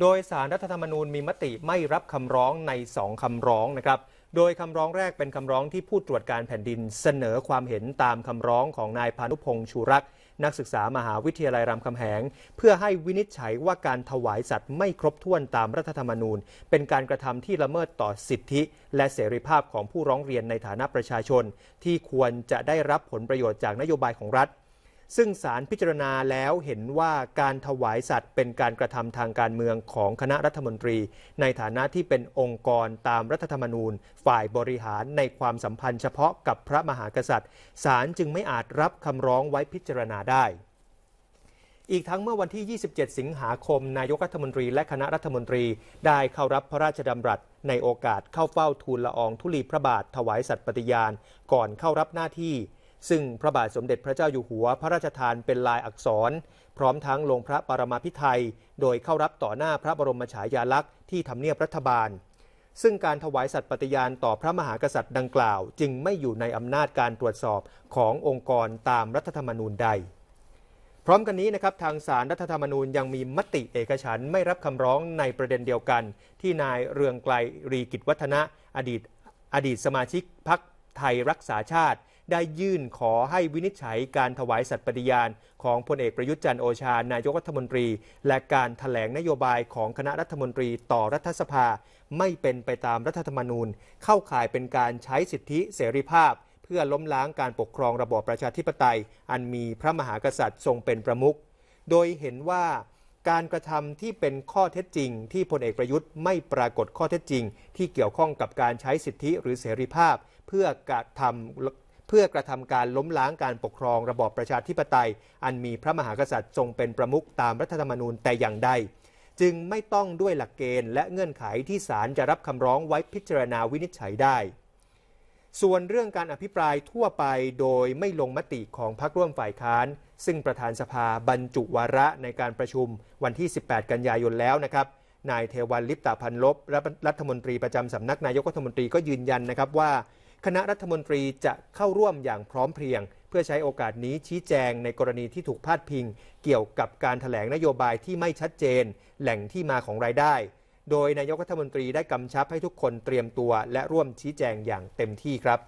โดยสารรัฐธรรมนูญมีมติไม่รับคำร้องใน2คำร้องนะครับ โดยคำร้องแรกเป็นคำร้องที่ผู้ตรวจการแผ่นดินเสนอความเห็นตามคำร้องของนายพานุพงษ์ชูรัก นักศึกษามหาวิทยาลัยรามคำแหงเพื่อให้วินิจฉัยว่าการถวายสัตว์ไม่ครบถ้วนตามรัฐธรรมนูญ เป็นการกระทำที่ละเมิดต่อสิทธิและเสรีภาพของผู้ร้องเรียนในฐานะประชาชน ที่ควรจะได้รับผลประโยชน์จากนโยบายของรัฐซึ่งศาลพิจารณาแล้วเห็นว่าการถวายสัตว์เป็นการกระทำทางการเมืองของคณะรัฐมนตรี ในฐานะที่เป็นองค์กรตามรัฐธรรมนูญ ฝ่ายบริหารในความสัมพันธ์เฉพาะกับพระมหากษัตริย์ศาลจึงไม่อาจรับคำร้องไว้พิจารณาได้ อีกทั้งเมื่อวันที่ 27 สิงหาคมนายกรัฐมนตรีและคณะรัฐมนตรีได้เข้ารับพระราชดำรัส ในโอกาสเข้าเฝ้าทูลละอองธุลีพระบาทถวายสัตย์ปฏิญาณก่อนเข้ารับหน้าที่ซึ่งพระบาทสมเด็จพระเจ้าอยู่หัวพระราชทานเป็นลายอักษร พร้อมทั้งลงพระปรมาพิไทย โดยเข้ารับต่อหน้าพระบรมฉายาลักษณ์ ที่ทำเนียบรัฐบาล ซึ่งการถวายสัตย์ปฏิญาณต่อพระมหากษัตริย์ดังกล่าว จึงไม่อยู่ในอำนาจการตรวจสอบขององค์กรตามรัฐธรรมนูญใด พร้อมกันนี้นะครับทางสารรัฐธรรมนูญยังมีมติเอกฉันไม่รับคำร้องในประเด็นเดียวกัน ที่นายเรืองไกลรีกิจวัฒนะอดีตอดีตสมาชิกพรรคไทยรักษาชาติได้ยื่นขอให้วินิจฉัยการถวายสัตย์ปฏิญาณของพลเอกประยุทธ์จันโอชา นายกรัฐมนตรี และการถแถลงนโยบายของคณะรัฐมนตรีต่อรัฐสภา ไม่เป็นไปตามรัฐธรรมนูญ เข้าข่ายเป็นการใช้สิทธิเสรีภาพ เพื่อล้มล้างการปกครองระบอบประชาธิปไตย อันมีพระมหากษัตริย์ทรงเป็นประมุข โดยเห็นว่า การกระทำที่เป็นข้อเท็จจริง ที่พลเอกประยุทธ์ไม่ปรากฏข้อเท็จจริง ที่เกี่ยวข้องกับการใช้สิทธิหรือเสรีภาพ เพื่อกระทำเพื่อกระทำการล้มล้างการปกครองระบอบประชาธิปไตย อันมีพระมหากษัตริย์ทรงเป็นประมุขตามรัฐธรรมนูญแต่อย่างใด จึงไม่ต้องด้วยหลักเกณฑ์และเงื่อนไขที่ศาลจะรับคำร้องไว้พิจารณาวินิจฉัยได้ ส่วนเรื่องการอภิปรายทั่วไปโดยไม่ลงมติของพรรคร่วมฝ่ายค้าน ซึ่งประธานสภาบรรจุวาระในการประชุมวันที่ 18 กันยายนแล้วนะครับนายเทวันลิปตาพันลบรัฐมนตรีประจำสำนักนายกรัฐมนตรีก็ยืนยันนะครับว่าคณะรัฐมนตรีจะเข้าร่วมอย่างพร้อมเพรียง เพื่อใช้โอกาสนี้ชี้แจงในกรณีที่ถูกพาดพิง เกี่ยวกับการถแถลงนโยบายที่ไม่ชัดเจนแหล่งที่มาของรายได้ โดยนายกรัฐมนตรีได้กำชับให้ทุกคนเตรียมตัว และร่วมชี้แจงอย่างเต็มที่ครับ